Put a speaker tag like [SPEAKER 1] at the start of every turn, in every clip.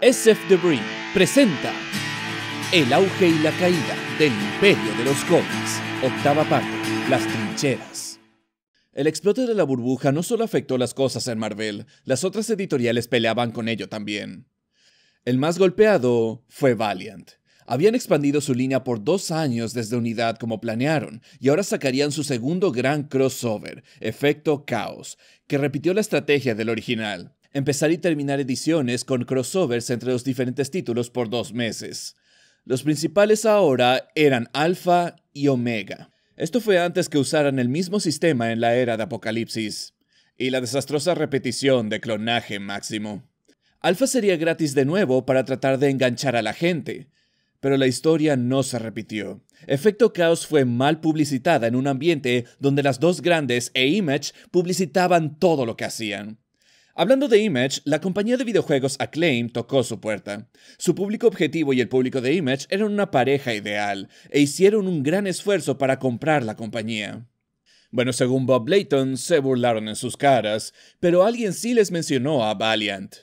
[SPEAKER 1] SF Debris presenta El auge y la caída del imperio de los cómics. Octava parte, Las trincheras. El explote de la burbuja no solo afectó las cosas en Marvel, las otras editoriales peleaban con ello también. El más golpeado fue Valiant. Habían expandido su línea por dos años desde unidad como planearon, y ahora sacarían su segundo gran crossover, Efecto Caos, que repitió la estrategia del original empezar y terminar ediciones con crossovers entre los diferentes títulos por dos meses. Los principales ahora eran Alpha y Omega. Esto fue antes que usaran el mismo sistema en la era de Apocalipsis y la desastrosa repetición de clonaje máximo. Alpha sería gratis de nuevo para tratar de enganchar a la gente, pero la historia no se repitió. Efecto Chaos fue mal publicitada en un ambiente donde las dos grandes e Image publicitaban todo lo que hacían. Hablando de Image, la compañía de videojuegos Acclaim tocó su puerta. Su público objetivo y el público de Image eran una pareja ideal, e hicieron un gran esfuerzo para comprar la compañía. Bueno, según Bob Layton, se burlaron en sus caras, pero alguien sí les mencionó a Valiant.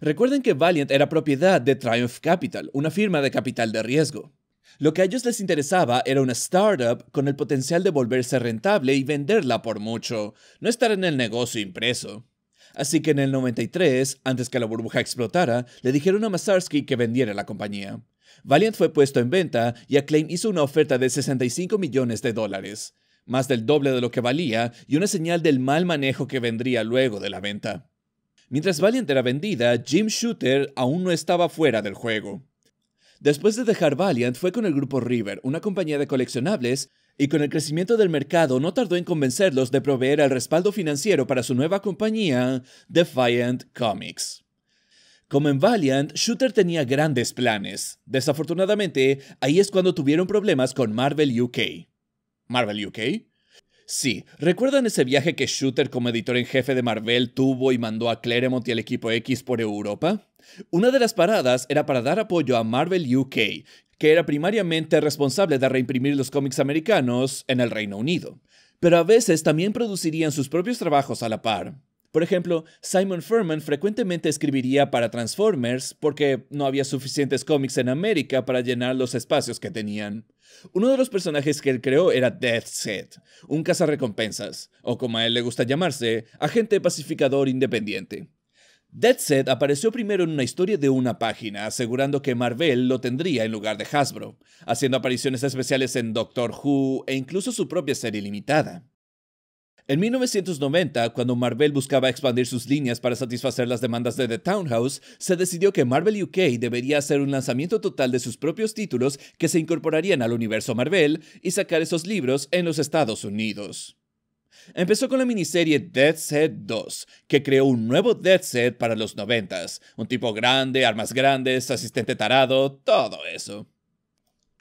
[SPEAKER 1] Recuerden que Valiant era propiedad de Triumph Capital, una firma de capital de riesgo. Lo que a ellos les interesaba era una startup con el potencial de volverse rentable y venderla por mucho, no estar en el negocio impreso. Así que en el 93, antes que la burbuja explotara, le dijeron a Masarsky que vendiera la compañía. Valiant fue puesto en venta y Acclaim hizo una oferta de 65 millones de dólares, más del doble de lo que valía y una señal del mal manejo que vendría luego de la venta. Mientras Valiant era vendida, Jim Shooter aún no estaba fuera del juego. Después de dejar Valiant, fue con el grupo River, una compañía de coleccionables, y con el crecimiento del mercado no tardó en convencerlos de proveer el respaldo financiero para su nueva compañía, Defiant Comics. Como en Valiant, Shooter tenía grandes planes. Desafortunadamente, ahí es cuando tuvieron problemas con Marvel UK. Marvel UK Sí, ¿recuerdan ese viaje que Shooter como editor en jefe de Marvel tuvo y mandó a Claremont y al equipo X por Europa? Una de las paradas era para dar apoyo a Marvel UK, que era primariamente responsable de reimprimir los cómics americanos en el Reino Unido, pero a veces también producirían sus propios trabajos a la par. Por ejemplo, Simon Furman frecuentemente escribiría para Transformers porque no había suficientes cómics en América para llenar los espacios que tenían. Uno de los personajes que él creó era Deathset, Set, un cazarrecompensas, o como a él le gusta llamarse, agente pacificador independiente. Deathset apareció primero en una historia de una página, asegurando que Marvel lo tendría en lugar de Hasbro, haciendo apariciones especiales en Doctor Who e incluso su propia serie limitada. En 1990, cuando Marvel buscaba expandir sus líneas para satisfacer las demandas de The Townhouse, se decidió que Marvel UK debería hacer un lanzamiento total de sus propios títulos que se incorporarían al universo Marvel y sacar esos libros en los Estados Unidos. Empezó con la miniserie Dead Set 2, que creó un nuevo Dead Set para los 90, s un tipo grande, armas grandes, asistente tarado, todo eso.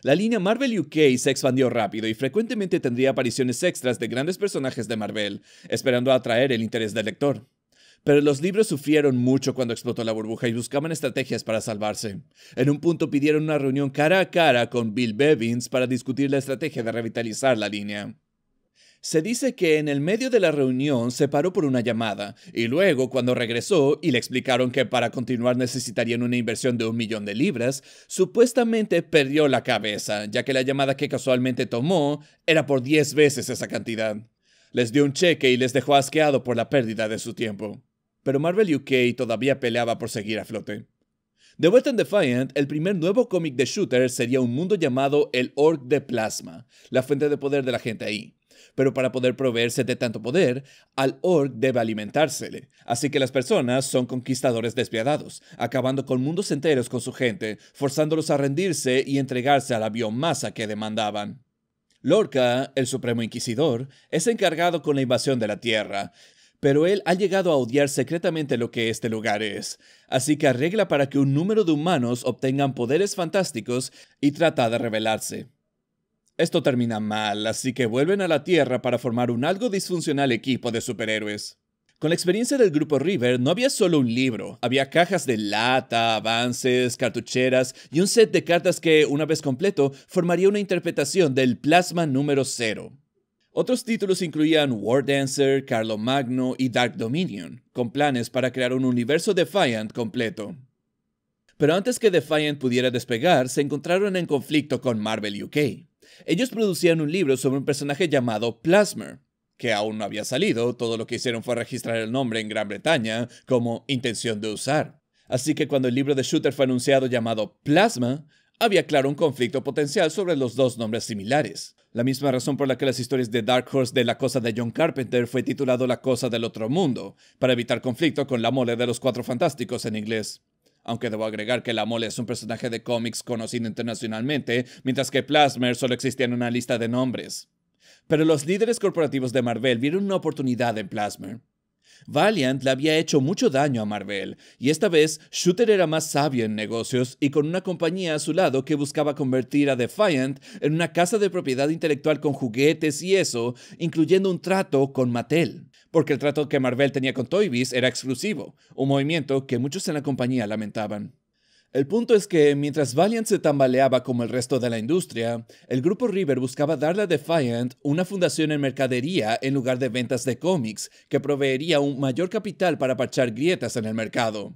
[SPEAKER 1] La línea Marvel UK se expandió rápido y frecuentemente tendría apariciones extras de grandes personajes de Marvel, esperando atraer el interés del lector. Pero los libros sufrieron mucho cuando explotó la burbuja y buscaban estrategias para salvarse. En un punto pidieron una reunión cara a cara con Bill Bevins para discutir la estrategia de revitalizar la línea. Se dice que en el medio de la reunión se paró por una llamada y luego cuando regresó y le explicaron que para continuar necesitarían una inversión de un millón de libras, supuestamente perdió la cabeza, ya que la llamada que casualmente tomó era por 10 veces esa cantidad. Les dio un cheque y les dejó asqueado por la pérdida de su tiempo. Pero Marvel UK todavía peleaba por seguir a flote. De vuelta en Defiant, el primer nuevo cómic de Shooter sería un mundo llamado el Orc de Plasma, la fuente de poder de la gente ahí pero para poder proveerse de tanto poder, al orc debe alimentársele. Así que las personas son conquistadores despiadados, acabando con mundos enteros con su gente, forzándolos a rendirse y entregarse a la biomasa que demandaban. Lorca, el Supremo Inquisidor, es encargado con la invasión de la Tierra, pero él ha llegado a odiar secretamente lo que este lugar es, así que arregla para que un número de humanos obtengan poderes fantásticos y trata de rebelarse. Esto termina mal, así que vuelven a la Tierra para formar un algo disfuncional equipo de superhéroes. Con la experiencia del grupo River no había solo un libro, había cajas de lata, avances, cartucheras y un set de cartas que, una vez completo, formaría una interpretación del plasma número 0. Otros títulos incluían War Dancer, Carlo Magno y Dark Dominion, con planes para crear un universo Defiant completo. Pero antes que Defiant pudiera despegar, se encontraron en conflicto con Marvel UK ellos producían un libro sobre un personaje llamado Plasmer, que aún no había salido, todo lo que hicieron fue registrar el nombre en Gran Bretaña como intención de usar. Así que cuando el libro de Shooter fue anunciado llamado Plasma, había claro un conflicto potencial sobre los dos nombres similares. La misma razón por la que las historias de Dark Horse de La Cosa de John Carpenter fue titulado La Cosa del Otro Mundo, para evitar conflicto con la mole de los Cuatro Fantásticos en inglés. Aunque debo agregar que la mole es un personaje de cómics conocido internacionalmente, mientras que Plasmer solo existía en una lista de nombres. Pero los líderes corporativos de Marvel vieron una oportunidad en Plasmer. Valiant le había hecho mucho daño a Marvel, y esta vez Shooter era más sabio en negocios y con una compañía a su lado que buscaba convertir a Defiant en una casa de propiedad intelectual con juguetes y eso, incluyendo un trato con Mattel porque el trato que Marvel tenía con Toybiz era exclusivo, un movimiento que muchos en la compañía lamentaban. El punto es que mientras Valiant se tambaleaba como el resto de la industria, el grupo River buscaba darle a Defiant una fundación en mercadería en lugar de ventas de cómics, que proveería un mayor capital para parchar grietas en el mercado.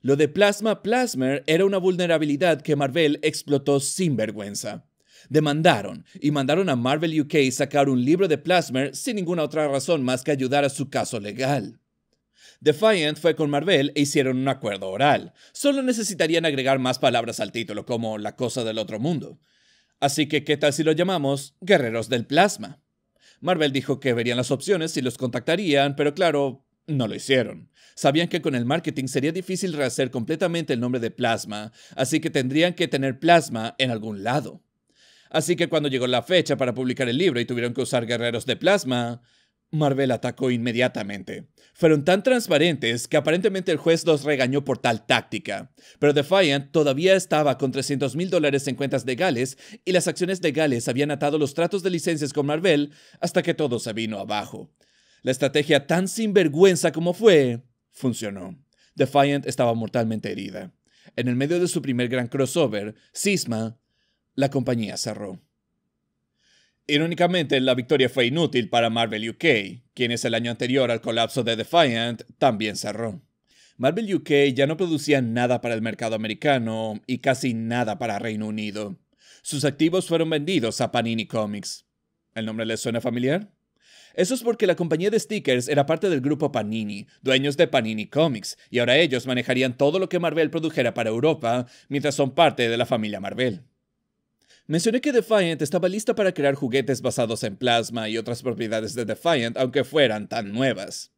[SPEAKER 1] Lo de Plasma Plasmer era una vulnerabilidad que Marvel explotó sin vergüenza. Demandaron y mandaron a Marvel UK sacar un libro de Plasmer sin ninguna otra razón más que ayudar a su caso legal. Defiant fue con Marvel e hicieron un acuerdo oral. Solo necesitarían agregar más palabras al título, como la cosa del otro mundo. Así que, ¿qué tal si lo llamamos Guerreros del Plasma? Marvel dijo que verían las opciones y los contactarían, pero claro, no lo hicieron. Sabían que con el marketing sería difícil rehacer completamente el nombre de Plasma, así que tendrían que tener Plasma en algún lado. Así que cuando llegó la fecha para publicar el libro y tuvieron que usar guerreros de plasma, Marvel atacó inmediatamente. Fueron tan transparentes que aparentemente el juez los regañó por tal táctica. Pero Defiant todavía estaba con 300 mil dólares en cuentas legales y las acciones legales habían atado los tratos de licencias con Marvel hasta que todo se vino abajo. La estrategia tan sinvergüenza como fue, funcionó. Defiant estaba mortalmente herida. En el medio de su primer gran crossover, Sisma la compañía cerró. Irónicamente, la victoria fue inútil para Marvel UK, quienes el año anterior al colapso de Defiant también cerró. Marvel UK ya no producía nada para el mercado americano y casi nada para Reino Unido. Sus activos fueron vendidos a Panini Comics. ¿El nombre les suena familiar? Eso es porque la compañía de stickers era parte del grupo Panini, dueños de Panini Comics, y ahora ellos manejarían todo lo que Marvel produjera para Europa, mientras son parte de la familia Marvel. Mencioné que Defiant estaba lista para crear juguetes basados en plasma y otras propiedades de Defiant, aunque fueran tan nuevas.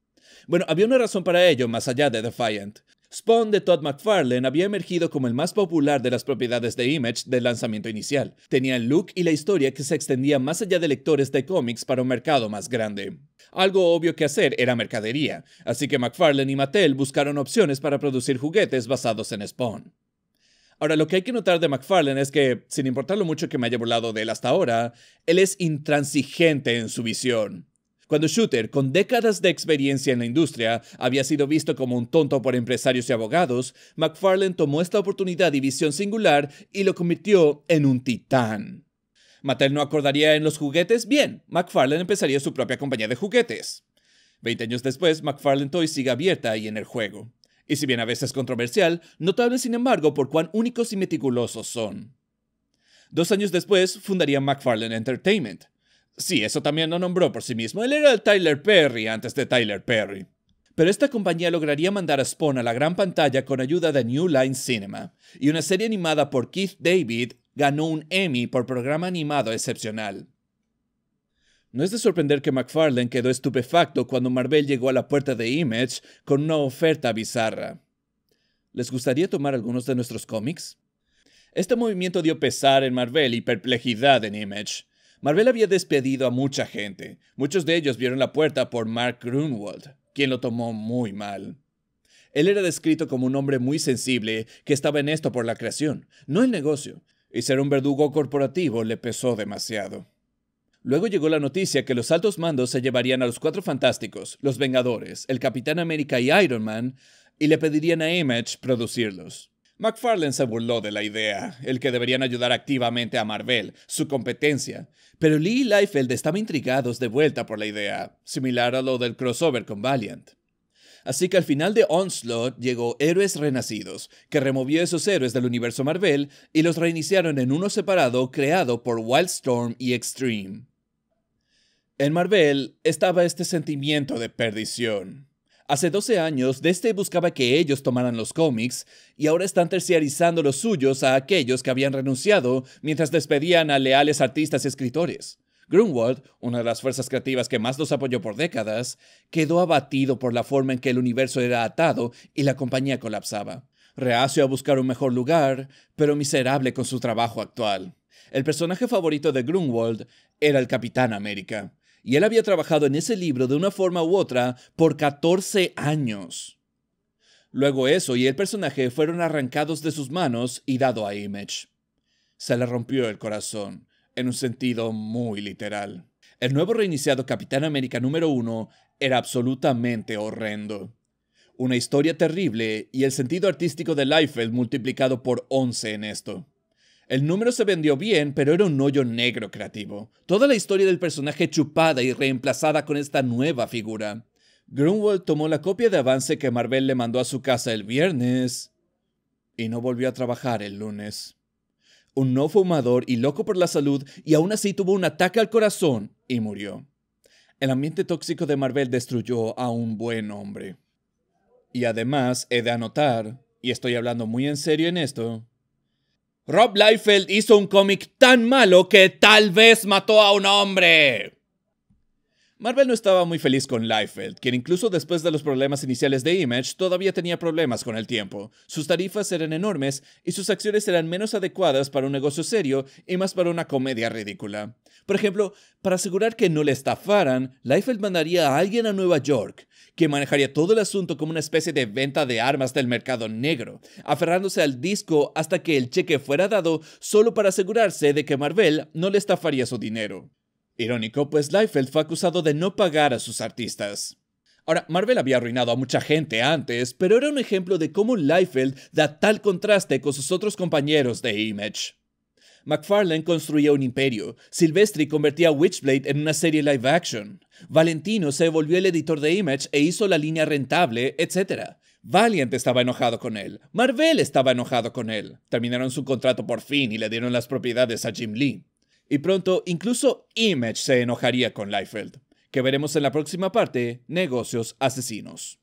[SPEAKER 1] Bueno, había una razón para ello más allá de Defiant. Spawn de Todd McFarlane había emergido como el más popular de las propiedades de Image del lanzamiento inicial. Tenía el look y la historia que se extendía más allá de lectores de cómics para un mercado más grande. Algo obvio que hacer era mercadería, así que McFarlane y Mattel buscaron opciones para producir juguetes basados en Spawn. Ahora, lo que hay que notar de McFarlane es que, sin importar lo mucho que me haya burlado de él hasta ahora, él es intransigente en su visión. Cuando Shooter, con décadas de experiencia en la industria, había sido visto como un tonto por empresarios y abogados, McFarlane tomó esta oportunidad y visión singular y lo convirtió en un titán. ¿Mattel no acordaría en los juguetes? Bien, McFarlane empezaría su propia compañía de juguetes. Veinte años después, McFarlane Toy sigue abierta y en el juego y si bien a veces controversial, notable sin embargo por cuán únicos y meticulosos son. Dos años después fundaría McFarlane Entertainment. Sí, eso también lo nombró por sí mismo, él era el Tyler Perry antes de Tyler Perry. Pero esta compañía lograría mandar a Spawn a la gran pantalla con ayuda de New Line Cinema, y una serie animada por Keith David ganó un Emmy por programa animado excepcional. No es de sorprender que McFarlane quedó estupefacto cuando Marvel llegó a la puerta de Image con una oferta bizarra. ¿Les gustaría tomar algunos de nuestros cómics? Este movimiento dio pesar en Marvel y perplejidad en Image. Marvel había despedido a mucha gente. Muchos de ellos vieron la puerta por Mark Grunwald, quien lo tomó muy mal. Él era descrito como un hombre muy sensible que estaba en esto por la creación, no el negocio, y ser un verdugo corporativo le pesó demasiado. Luego llegó la noticia que los altos mandos se llevarían a los Cuatro Fantásticos, los Vengadores, el Capitán América y Iron Man, y le pedirían a Image producirlos. McFarlane se burló de la idea, el que deberían ayudar activamente a Marvel, su competencia, pero Lee y Liefeld estaban intrigados de vuelta por la idea, similar a lo del crossover con Valiant. Así que al final de Onslaught llegó Héroes Renacidos, que removió esos héroes del universo Marvel y los reiniciaron en uno separado creado por Wildstorm y Extreme. En Marvel estaba este sentimiento de perdición. Hace 12 años, Deste buscaba que ellos tomaran los cómics y ahora están terciarizando los suyos a aquellos que habían renunciado mientras despedían a leales artistas y escritores. Grunwald, una de las fuerzas creativas que más los apoyó por décadas, quedó abatido por la forma en que el universo era atado y la compañía colapsaba. Reacio a buscar un mejor lugar, pero miserable con su trabajo actual. El personaje favorito de Grunwald era el Capitán América, y él había trabajado en ese libro de una forma u otra por 14 años. Luego eso y el personaje fueron arrancados de sus manos y dado a Image. Se le rompió el corazón, en un sentido muy literal. El nuevo reiniciado Capitán América número 1 era absolutamente horrendo. Una historia terrible y el sentido artístico de Liefeld multiplicado por 11 en esto. El número se vendió bien, pero era un hoyo negro creativo. Toda la historia del personaje chupada y reemplazada con esta nueva figura. Grunwald tomó la copia de avance que Marvel le mandó a su casa el viernes y no volvió a trabajar el lunes. Un no fumador y loco por la salud y aún así tuvo un ataque al corazón y murió. El ambiente tóxico de Marvel destruyó a un buen hombre. Y además, he de anotar, y estoy hablando muy en serio en esto, Rob Liefeld hizo un cómic tan malo que tal vez mató a un hombre. Marvel no estaba muy feliz con Liefeld, quien incluso después de los problemas iniciales de Image todavía tenía problemas con el tiempo. Sus tarifas eran enormes y sus acciones eran menos adecuadas para un negocio serio y más para una comedia ridícula. Por ejemplo, para asegurar que no le estafaran, Liefeld mandaría a alguien a Nueva York, que manejaría todo el asunto como una especie de venta de armas del mercado negro, aferrándose al disco hasta que el cheque fuera dado solo para asegurarse de que Marvel no le estafaría su dinero. Irónico, pues Liefeld fue acusado de no pagar a sus artistas. Ahora, Marvel había arruinado a mucha gente antes, pero era un ejemplo de cómo Liefeld da tal contraste con sus otros compañeros de Image. McFarlane construía un imperio, Silvestri convertía a Witchblade en una serie live action, Valentino se volvió el editor de Image e hizo la línea rentable, etc. Valiant estaba enojado con él, Marvel estaba enojado con él, terminaron su contrato por fin y le dieron las propiedades a Jim Lee. Y pronto incluso Image se enojaría con Liefeld, que veremos en la próxima parte, Negocios Asesinos.